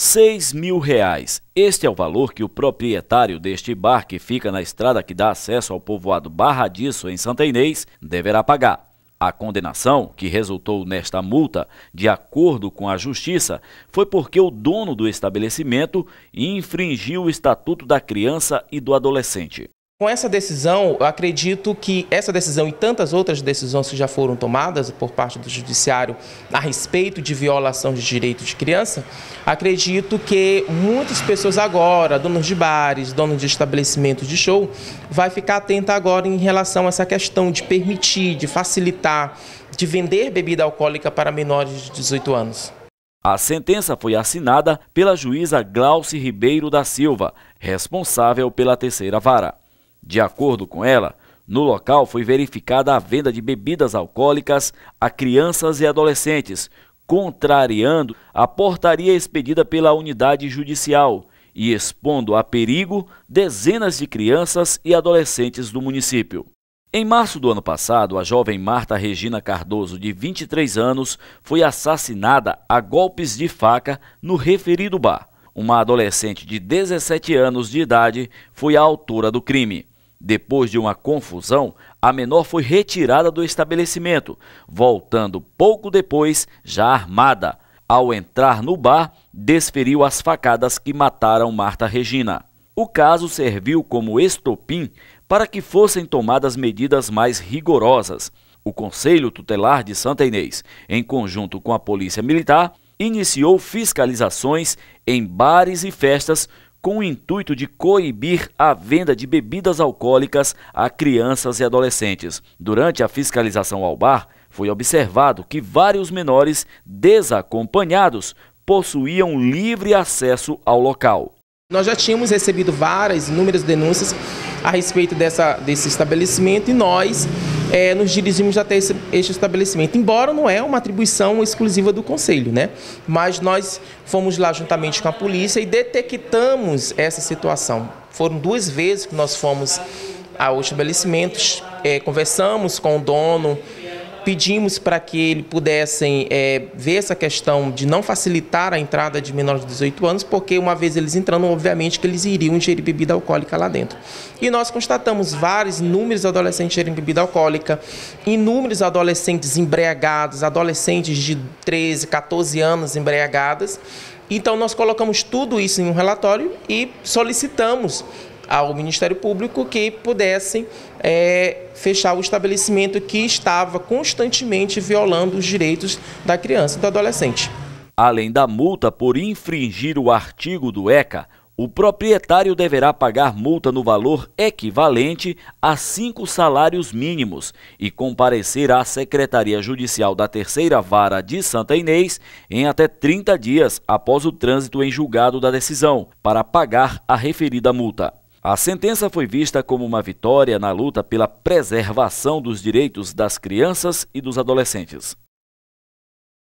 6 mil reais. Este é o valor que o proprietário deste bar que fica na estrada que dá acesso ao povoado Barra Disso, em Santa Inês, deverá pagar. A condenação, que resultou nesta multa, de acordo com a Justiça, foi porque o dono do estabelecimento infringiu o Estatuto da Criança e do Adolescente. Com essa decisão, acredito que essa decisão e tantas outras decisões que já foram tomadas por parte do Judiciário a respeito de violação de direitos de criança, acredito que muitas pessoas agora, donos de bares, donos de estabelecimentos de show, vai ficar atenta agora em relação a essa questão de permitir, de facilitar, de vender bebida alcoólica para menores de 18 anos. A sentença foi assinada pela juíza Glauce Ribeiro da Silva, responsável pela terceira vara. De acordo com ela, no local foi verificada a venda de bebidas alcoólicas a crianças e adolescentes, contrariando a portaria expedida pela unidade judicial e expondo a perigo dezenas de crianças e adolescentes do município. Em março do ano passado, a jovem Marta Regina Cardoso, de 23 anos, foi assassinada a golpes de faca no referido bar. Uma adolescente de 17 anos de idade foi a autora do crime. Depois de uma confusão, a menor foi retirada do estabelecimento, voltando pouco depois, já armada. Ao entrar no bar, desferiu as facadas que mataram Marta Regina. O caso serviu como estopim para que fossem tomadas medidas mais rigorosas. O Conselho Tutelar de Santa Inês, em conjunto com a Polícia Militar, iniciou fiscalizações em bares e festas com o intuito de coibir a venda de bebidas alcoólicas a crianças e adolescentes. Durante a fiscalização ao bar, foi observado que vários menores desacompanhados possuíam livre acesso ao local. Nós já tínhamos recebido várias, inúmeras denúncias a respeito dessa, desse estabelecimento e nós é, nos dirigimos até esse, este estabelecimento. Embora não é uma atribuição exclusiva do Conselho, né? Mas nós fomos lá juntamente com a polícia e detectamos essa situação. Foram duas vezes que nós fomos ao estabelecimento, é, conversamos com o dono, pedimos para que ele pudessem é, ver essa questão de não facilitar a entrada de menores de 18 anos, porque uma vez eles entrando, obviamente que eles iriam ingerir bebida alcoólica lá dentro. E nós constatamos vários, inúmeros adolescentes ingerirem bebida alcoólica, inúmeros adolescentes embriagados, adolescentes de 13, 14 anos embriagadas. Então, nós colocamos tudo isso em um relatório e solicitamos ao Ministério Público que pudessem é, fechar o estabelecimento que estava constantemente violando os direitos da criança e do adolescente. Além da multa por infringir o artigo do ECA, o proprietário deverá pagar multa no valor equivalente a cinco salários mínimos e comparecer à Secretaria Judicial da Terceira Vara de Santa Inês em até 30 dias após o trânsito em julgado da decisão, para pagar a referida multa. A sentença foi vista como uma vitória na luta pela preservação dos direitos das crianças e dos adolescentes.